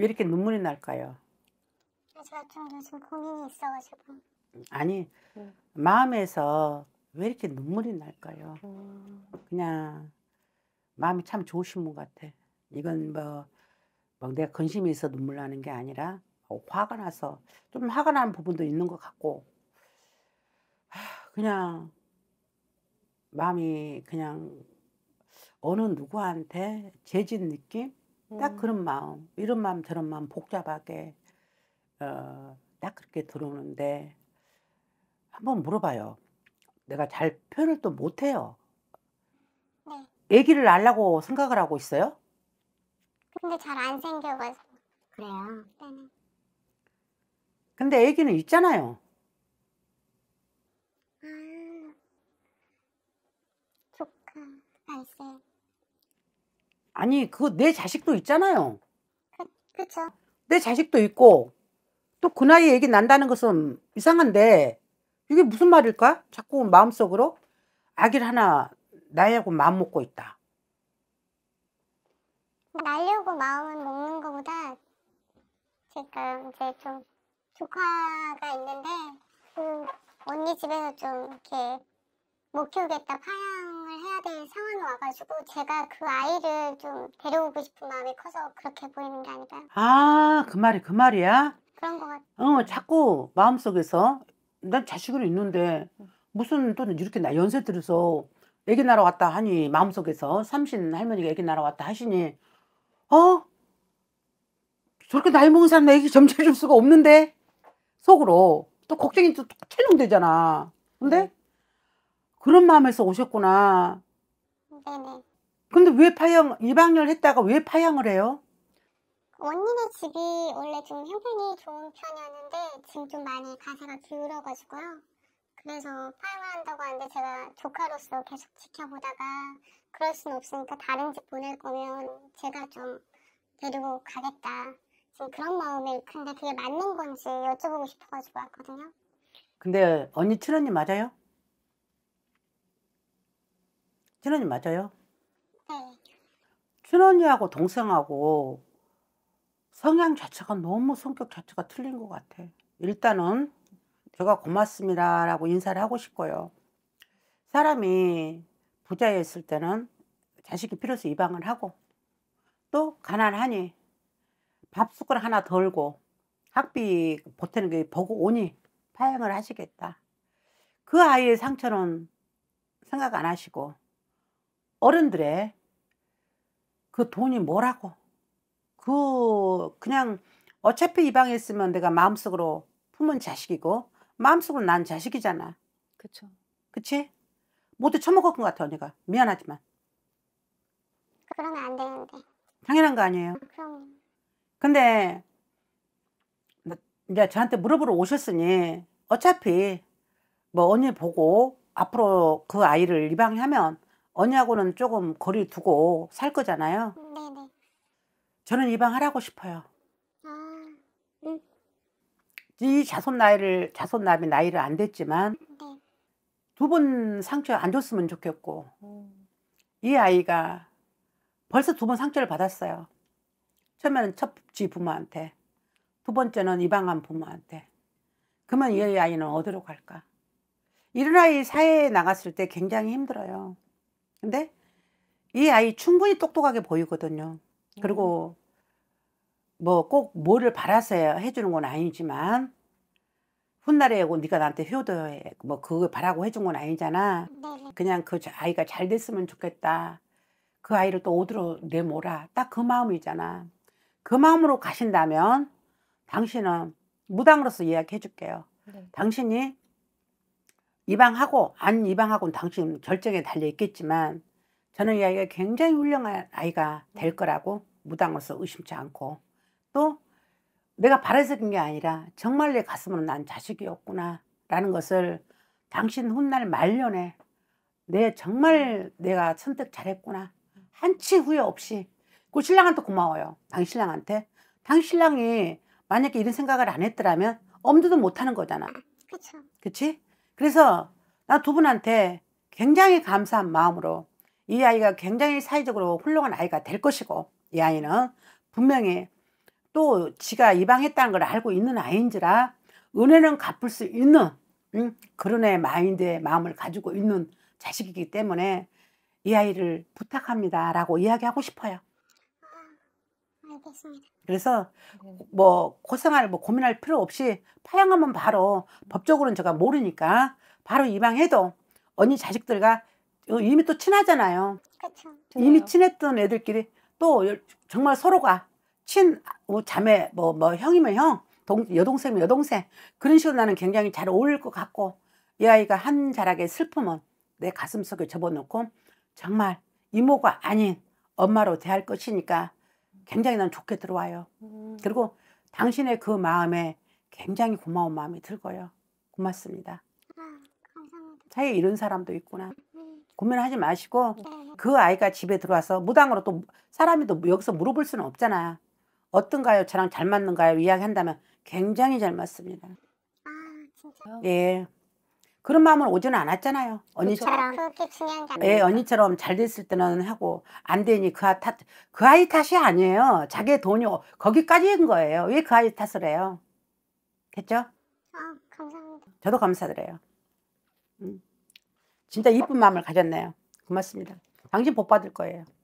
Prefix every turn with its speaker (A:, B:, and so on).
A: 왜 이렇게 눈물이 날까요? 제가 좀 요즘 고민이 있어가지고. 아니 음. 마음에서 왜 이렇게 눈물이 날까요? 음. 그냥 마음이 참 좋으신 분 같아. 이건 뭐, 뭐 내가 근심이 있어 눈물 나는 게 아니라 뭐 화가 나서 좀 화가 나는 부분도 있는 것 같고 하, 그냥 마음이 그냥 어느 누구한테 재진 느낌 딱 그런 음. 마음, 이런 마음 저런 마음 복잡하게 어, 딱 그렇게 들어오는데 한번 물어봐요. 내가 잘 표현을 또 못해요. 네. 얘기를 알라고 생각을 하고 있어요? 근데 잘 안 생겨가지고 그래요. 때는. 근데 애기는 있잖아요. 음, 아, 조카가 있요 아니 그거 내 자식도 있잖아요. 그렇죠. 내 자식도 있고 또 그 나이에 얘기 난다는 것은 이상한데 이게 무슨 말일까? 자꾸 마음속으로 아기를 하나 낳으려고 마음 먹고 있다. 날려고 그러니까 마음은 먹는 것보다 지금 이제 좀 조카가 있는데 그 언니 집에서 좀 이렇게 못 키우겠다 파양을 해야 될 상황이 와가지고 제가 그 아이를 좀 데려오고 싶은 마음이 커서 그렇게 보이는 게아닐까 아, 그 말이 그 말이야? 그런 거같아 어, 자꾸 마음속에서 난 자식은 있는데 무슨 또 이렇게 나 연세 들어서 애기 낳아 왔다 하니 마음속에서 삼신 할머니가 애기 낳아 왔다 하시니 어? 저렇게 나이 먹은 사람 애기 점쳐줄 수가 없는데 속으로 또 걱정이 또찰렁되잖아 근데 네. 그런 마음에서 오셨구나. 네네. 근데 왜 파양, 입양을 했다가 왜 파양을 해요? 언니네 집이 원래 좀 형편이 좋은 편이었는데 지금 좀 많이 가세가 기울어가지고요. 그래서 파양을 한다고 하는데 제가 조카로서 계속 지켜보다가 그럴 수는 없으니까 다른 집 보낼 거면 제가 좀 데리고 가겠다. 지금 그런 마음이 근데 그게 맞는 건지 여쭤보고 싶어가지고 왔거든요. 근데 언니 칠언니 맞아요? 친원니 맞아요? 네. 친언하고 동생하고 성향 자체가 너무 성격 자체가 틀린 것 같아. 일단은 제가 고맙습니다라고 인사를 하고 싶고요. 사람이 부자였을 때는 자식이 필요해서 이방을 하고 또 가난하니 밥숟가 하나 덜고 학비 보태는 게 보고 오니 파행을 하시겠다. 그 아이의 상처는 생각 안 하시고 어른들의 그 돈이 뭐라고 그 그냥 어차피 입양했으면 내가 마음속으로 품은 자식이고 마음속으로 난 자식이잖아. 그렇 그치? 모두 처먹을것 같아 언니가. 미안하지만. 아, 그러면 안 되는데. 당연한 거 아니에요. 아, 그럼. 근데 이제 저한테 물어보러 오셨으니 어차피 뭐 언니 보고 앞으로 그 아이를 입양하면 언니하고는 조금 거리 두고 살 거잖아요. 네네. 저는 입양 하라고 싶어요. 아, 응. 이 자손 나이를 자손남이 나이를 안 됐지만 네. 두 번 상처 안 줬으면 좋겠고 음. 이 아이가 벌써 두 번 상처를 받았어요. 처음에는 첫지 부모한테 두 번째는 입양한 부모한테 그러면 이 아이는 어디로 갈까? 이런 아이 사회에 나갔을 때 굉장히 힘들어요. 근데 이 아이 충분히 똑똑하게 보이거든요. 그리고 음. 뭐꼭 뭐를 바라서 해주는 건 아니지만 훗날에 오고 뭐 네가 나한테 효도해 뭐 그걸 바라고 해준 건 아니잖아. 그냥 그 아이가 잘 됐으면 좋겠다. 그 아이를 또오디로 내모라. 딱 그 마음이잖아. 그 마음으로 가신다면 당신은 무당으로서 이야기해 줄게요. 네. 당신이 입양하고 안 입양하고는 당신 결정에 달려 있겠지만 저는 이 아이가 굉장히 훌륭한 아이가 될 거라고 무당으로서 의심치 않고 또 내가 바라서긴 게 아니라 정말 내 가슴으로 난 자식이었구나 라는 것을 당신 훗날 말년에 내 정말 내가 선택 잘했구나 한치 후회 없이 그 신랑한테 고마워요 당 신랑한테 신당 신랑이 신 만약에 이런 생각을 안 했더라면 엄두도 못하는 거잖아 그렇죠 그치? 그래서 나 두 분한테 굉장히 감사한 마음으로 이 아이가 굉장히 사회적으로 훌륭한 아이가 될 것이고 이 아이는 분명히 또 지가 이방했다는 걸 알고 있는 아이인지라 은혜는 갚을 수 있는 음, 그런 애 마인드의 마음을 가지고 있는 자식이기 때문에 이 아이를 부탁합니다 라고 이야기하고 싶어요. 알겠습니다. 그래서 네. 뭐 고생할 뭐 고민할 필요 없이 파양하면 바로 법적으로는 제가 모르니까 바로 입양해도 언니 자식들과 어, 이미 또 친하잖아요. 그렇죠. 이미 친했던 애들끼리 또 정말 서로가 친뭐 자매 뭐뭐 뭐 형이면 형, 동, 여동생이면 여동생 그런 식으로 나는 굉장히 잘 어울릴 것 같고 이 아이가 한 자락의 슬픔은 내 가슴 속에 접어놓고 정말 이모가 아닌 엄마로 대할 것이니까 굉장히 난 좋게 들어와요. 음. 그리고 당신의 그 마음에 굉장히 고마운 마음이 들고요. 고맙습니다. 아, 사합에 이런 사람도 있구나. 음. 고민하지 마시고 네. 그 아이가 집에 들어와서 무당으로 또 사람이 또 여기서 물어볼 수는 없잖아. 어떤가요? 저랑 잘 맞는가요? 이야기한다면 굉장히 잘 맞습니다. 아, 진짜? 어. 예. 그런 마음은 오지는 않았잖아요. 언니처럼. 그렇죠. 예, 언니처럼 잘 됐을 때는 하고 안 되니 그, 아 탓, 그 아이 탓이 아니에요. 자기의 돈이 거기까지인 거예요. 왜 그 아이 탓을 해요? 됐죠? 아, 감사합니다. 저도 감사드려요. 음. 진짜 이쁜 마음을 가졌네요. 고맙습니다. 당신 복 받을 거예요.